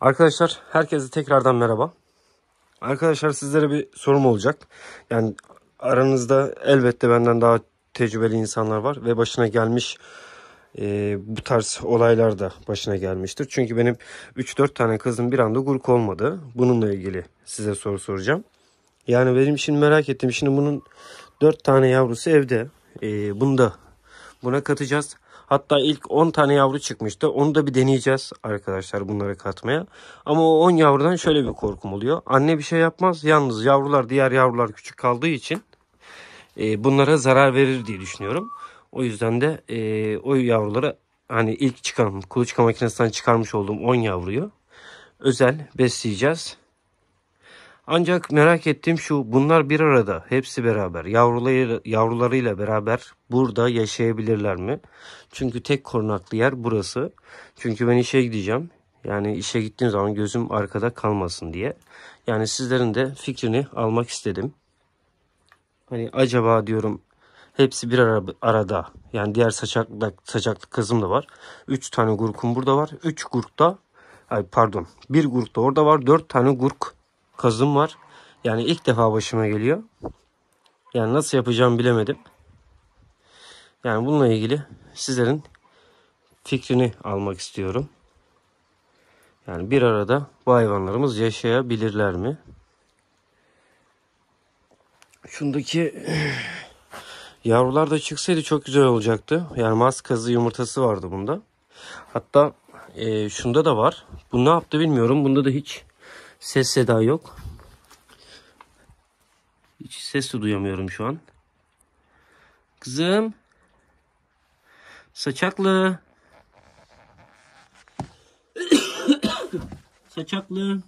Arkadaşlar herkese tekrardan merhaba. Arkadaşlar sizlere bir sorum olacak. Yani aranızda elbette benden daha tecrübeli insanlar var ve başına gelmiş e, bu tarz olaylar da başına gelmiştir. Çünkü benim 3-4 tane kızım bir anda gurk olmadı. Bununla ilgili size soru soracağım. Yani benim için merak ettim. Şimdi bunun 4 tane yavrusu evde. E, bunu da Buna katacağız. Hatta ilk 10 tane yavru çıkmıştı. Onu da bir deneyeceğiz arkadaşlar bunlara katmaya. Ama o 10 yavrudan şöyle bir korkum oluyor. Anne bir şey yapmaz. Yalnız yavrular diğer yavrular küçük kaldığı için e, bunlara zarar verir diye düşünüyorum. O yüzden de e, o yavrulara hani ilk çıkan kuluçka makinesinden çıkarmış olduğum 10 yavruyu özel besleyeceğiz. Ancak merak ettiğim şu bunlar bir arada hepsi beraber yavrularıyla, yavrularıyla beraber burada yaşayabilirler mi? Çünkü tek korunaklı yer burası. Çünkü ben işe gideceğim. Yani işe gittiğim zaman gözüm arkada kalmasın diye. Yani sizlerin de fikrini almak istedim. Hani acaba diyorum hepsi bir ara, arada. Yani diğer saçaklı saçaklı kızım da var. Üç tane gurkum burada var. Üç gurkta ay pardon bir gurk da orada var. Dört tane gurk kazım var. Yani ilk defa başıma geliyor. Yani nasıl yapacağımı bilemedim. Yani bununla ilgili sizlerin fikrini almak istiyorum. Yani bir arada bu hayvanlarımız yaşayabilirler mi? Şundaki yavrular da çıksaydı çok güzel olacaktı. Yani mas kazı yumurtası vardı bunda. Hatta e, şunda da var. Bu ne yaptı bilmiyorum. Bunda da hiç Ses seda yok. Hiç ses de duyamıyorum şu an. Kızım. Saçaklı. Saçaklı.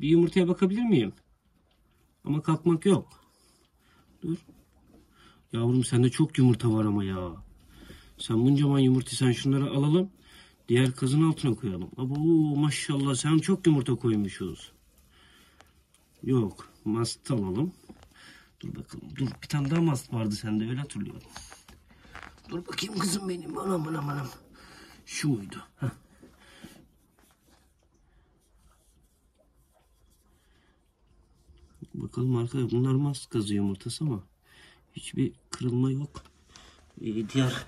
Bir yumurtaya bakabilir miyim? Ama kalkmak yok. Dur. Yavrum sende çok yumurta var ama ya. Sen bunca man yumurta sen şunları alalım. Diğer kızın altına koyalım. Abo maşallah sen çok yumurta koymuşuz. Yok mast alalım. Dur bakalım. Dur bir tane daha mast vardı sende öyle hatırlıyorum. Dur bakayım kızım benim. Anam anam anam. Şu muydu? Heh. Bakalım arkadaşlar bunlar mast kazı yumurtası ama hiçbir kırılma yok. Ee, diğer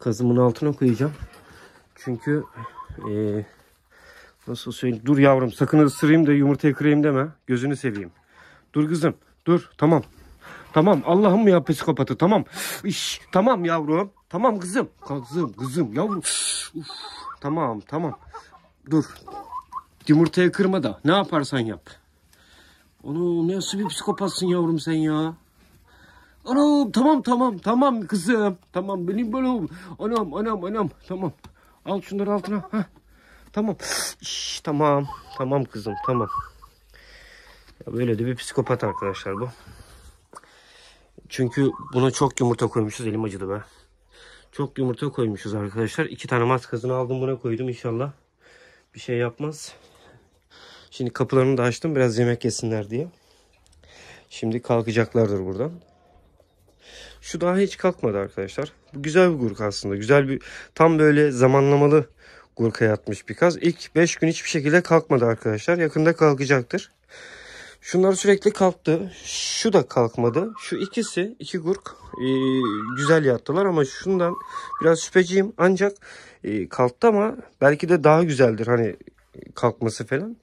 kazımın altına koyacağım. Çünkü e, nasıl söyleyeyim? Dur yavrum sakın ısırayım da yumurtayı kırayım deme. Gözünü seveyim. Dur kızım. Dur. Tamam. Tamam Allah'ım ya psikopatı tamam. İş, tamam yavrum. Tamam kızım. Kızım kızım yavrum. Uf, tamam tamam. Dur. Yumurtayı kırma da ne yaparsan yap. Onu nasıl bir psikopatsın yavrum sen ya. Anam tamam tamam tamam kızım. Tamam benim böyle anam anam anam tamam. Al şunları altına. Heh. Tamam. Şş, tamam. Tamam kızım tamam. Ya böyle de bir psikopat arkadaşlar bu. Çünkü buna çok yumurta koymuşuz. Elim acıdı be. Çok yumurta koymuşuz arkadaşlar. İki tane maskazını aldım buna koydum. inşallah bir şey yapmaz. Şimdi kapılarını da açtım. Biraz yemek yesinler diye. Şimdi kalkacaklardır buradan. Şu daha hiç kalkmadı arkadaşlar. Bu güzel bir gurka aslında. Güzel bir tam böyle zamanlamalı gurka yatmış bir kaz. İlk 5 gün hiçbir şekilde kalkmadı arkadaşlar. Yakında kalkacaktır. Şunlar sürekli kalktı. Şu da kalkmadı. Şu ikisi, iki gurk e, güzel yattılar ama şundan biraz şüpheciyim. Ancak e, kalktı ama belki de daha güzeldir hani kalkması falan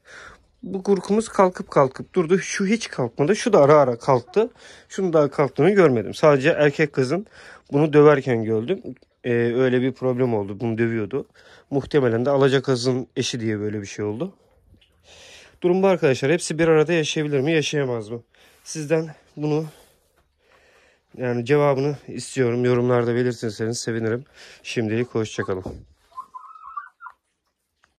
bu kurkumuz kalkıp kalkıp durdu. Şu hiç kalkmadı. Şu da ara ara kalktı. Şunu daha kalktığını görmedim. Sadece erkek kızın bunu döverken gördüm. Ee, öyle bir problem oldu. Bunu dövüyordu. Muhtemelen de alacak kızın eşi diye böyle bir şey oldu. Durum bu arkadaşlar. Hepsi bir arada yaşayabilir mi? Yaşayamaz mı? Sizden bunu yani cevabını istiyorum. Yorumlarda belirtirseniz sevinirim. Şimdilik hoşçakalın.